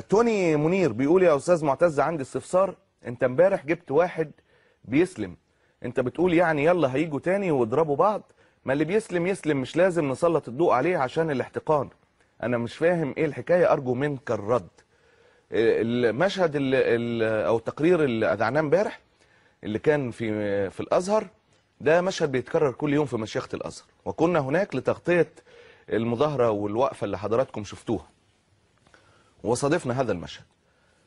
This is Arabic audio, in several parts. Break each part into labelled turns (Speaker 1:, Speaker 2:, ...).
Speaker 1: توني منير بيقول يا استاذ معتز عندي استفسار انت امبارح جبت واحد بيسلم انت بتقول يعني يلا هيجوا تاني واضربوا بعض ما اللي بيسلم يسلم مش لازم نسلط الضوء عليه عشان الاحتقان انا مش فاهم ايه الحكايه ارجو منك الرد المشهد الـ الـ او التقرير اللي اذعناه امبارح اللي كان في في الازهر ده مشهد بيتكرر كل يوم في مشيخه الازهر وكنا هناك لتغطيه المظاهره والوقفه اللي حضراتكم شفتوها وصادفنا هذا المشهد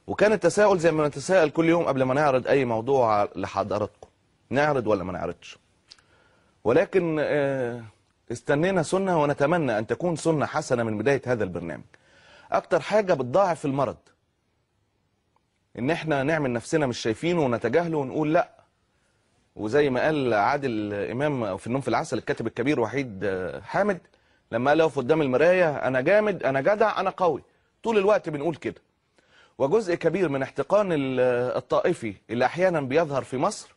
Speaker 1: وكان التساؤل زي ما نتساءل كل يوم قبل ما نعرض أي موضوع لحضراتكم نعرض ولا ما نعرضش ولكن آه، استنينا سنة ونتمنى أن تكون سنة حسنة من بداية هذا البرنامج أكتر حاجة بتضاعف المرض إن إحنا نعمل نفسنا مش شايفينه ونتجاهله ونقول لأ وزي ما قال عادل إمام في النوم في العسل الكاتب الكبير وحيد آه، حامد لما قال له قدام المراية أنا جامد أنا جدع أنا قوي طول الوقت بنقول كده وجزء كبير من احتقان الطائفي اللي احيانا بيظهر في مصر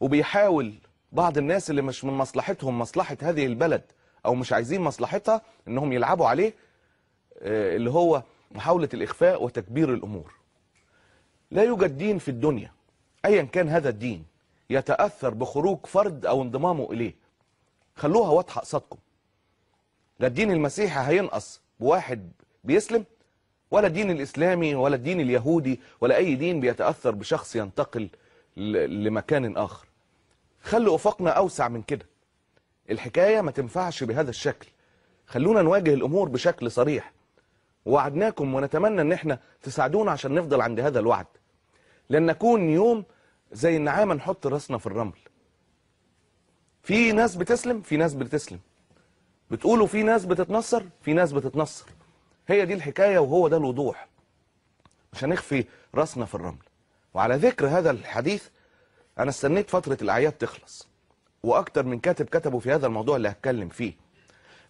Speaker 1: وبيحاول بعض الناس اللي مش من مصلحتهم مصلحة هذه البلد او مش عايزين مصلحتها انهم يلعبوا عليه آه، اللي هو محاولة الاخفاء وتكبير الامور لا يوجد دين في الدنيا ايا كان هذا الدين يتأثر بخروج فرد او انضمامه اليه خلوها واضحة قصادكم لا الدين المسيحي هينقص بواحد بيسلم ولا الدين الإسلامي ولا الدين اليهودي ولا أي دين بيتأثر بشخص ينتقل لمكان آخر خلوا أفقنا أوسع من كده الحكاية ما تنفعش بهذا الشكل خلونا نواجه الأمور بشكل صريح وعدناكم ونتمنى أن احنا تساعدونا عشان نفضل عند هذا الوعد لأن نكون يوم زي النعامة نحط راسنا في الرمل في ناس بتسلم في ناس بتسلم بتقولوا في ناس بتتنصر في ناس بتتنصر هي دي الحكاية وهو ده الوضوح مش هنخفي راسنا في الرمل وعلى ذكر هذا الحديث أنا استنيت فترة الأعياد تخلص وأكتر من كاتب كتبوا في هذا الموضوع اللي هتكلم فيه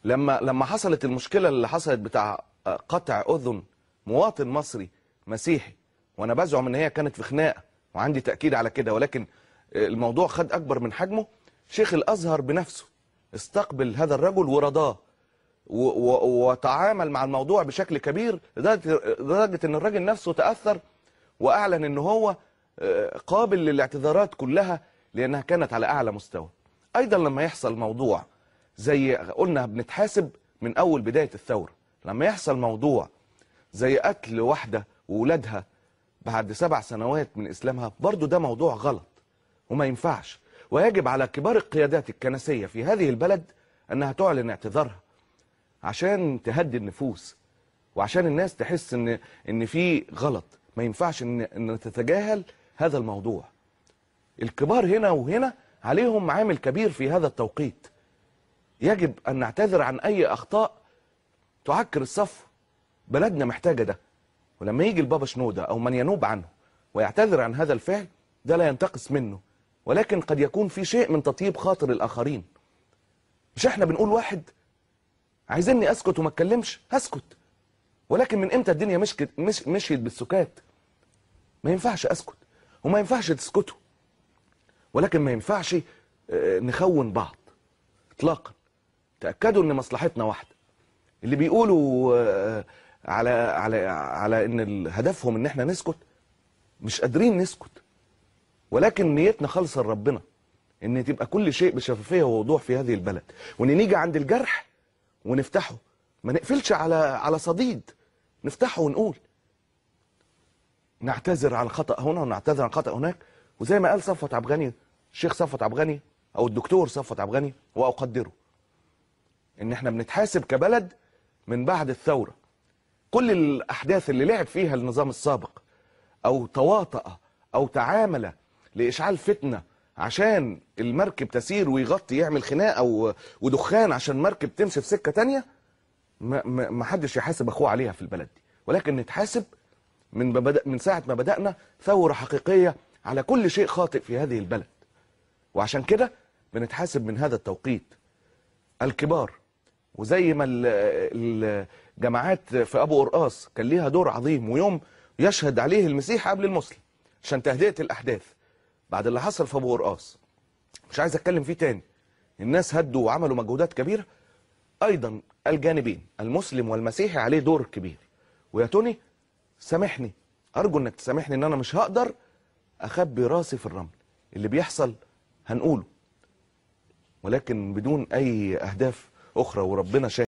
Speaker 1: لما لما حصلت المشكلة اللي حصلت بتاع آه، قطع أذن مواطن مصري مسيحي وأنا بزعم إن هي كانت في خناقة وعندي تأكيد على كده ولكن آه، الموضوع خد أكبر من حجمه شيخ الأزهر بنفسه استقبل هذا الرجل ورضاه وتعامل مع الموضوع بشكل كبير لدرجه ان الراجل نفسه تاثر واعلن ان هو آه، قابل للاعتذارات كلها لانها كانت على اعلى مستوى ايضا لما يحصل موضوع زي قلنا بنتحاسب من اول بدايه الثوره لما يحصل موضوع زي قتل واحده وولادها بعد سبع سنوات من اسلامها برضو ده موضوع غلط وما ينفعش ويجب على كبار القيادات الكنسيه في هذه البلد انها تعلن اعتذارها عشان تهدي النفوس وعشان الناس تحس ان ان في غلط ما ينفعش ان ان تتجاهل هذا الموضوع الكبار هنا وهنا عليهم عامل كبير في هذا التوقيت يجب ان نعتذر عن اي اخطاء تعكر الصف بلدنا محتاجه ده ولما يجي البابا شنودة او من ينوب عنه ويعتذر عن هذا الفعل ده لا ينتقص منه ولكن قد يكون في شيء من تطيب خاطر الاخرين مش احنا بنقول واحد عايزيني اسكت وما اتكلمش هسكت ولكن من امتى الدنيا مشكت مش مشيت بالسكات ما ينفعش اسكت وما ينفعش تسكتوا ولكن ما ينفعش آه، نخون بعض اطلاقا تاكدوا ان مصلحتنا واحده اللي بيقولوا آه، على على على ان هدفهم ان احنا نسكت مش قادرين نسكت ولكن نيتنا خالصه لربنا ان تبقى كل شيء بشفافيه ووضوح في هذه البلد وان نيجي عند الجرح ونفتحه ما نقفلش على على صديد نفتحه ونقول نعتذر عن خطأ هنا ونعتذر عن خطأ هناك وزي ما قال صفوت عبد الغني الشيخ صفوت عبد الغني او الدكتور صفوت عبد الغني واقدره ان احنا بنتحاسب كبلد من بعد الثوره كل الاحداث اللي لعب فيها النظام السابق او تواطأ او تعامل لاشعال فتنه عشان المركب تسير ويغطي يعمل خناقه ودخان عشان مركب تمشي في سكه تانية ما, حدش يحاسب اخوه عليها في البلد دي ولكن نتحاسب من من ساعه ما بدانا ثوره حقيقيه على كل شيء خاطئ في هذه البلد وعشان كده بنتحاسب من هذا التوقيت الكبار وزي ما الجماعات في ابو قرقاص كان ليها دور عظيم ويوم يشهد عليه المسيح قبل المسلم عشان تهدئه الاحداث بعد اللي حصل في ابو قرقاص مش عايز اتكلم فيه تاني الناس هدوا وعملوا مجهودات كبيره ايضا الجانبين المسلم والمسيحي عليه دور كبير ويا توني سامحني ارجو انك تسامحني ان انا مش هقدر اخبي راسي في الرمل اللي بيحصل هنقوله ولكن بدون اي اهداف اخرى وربنا شاهد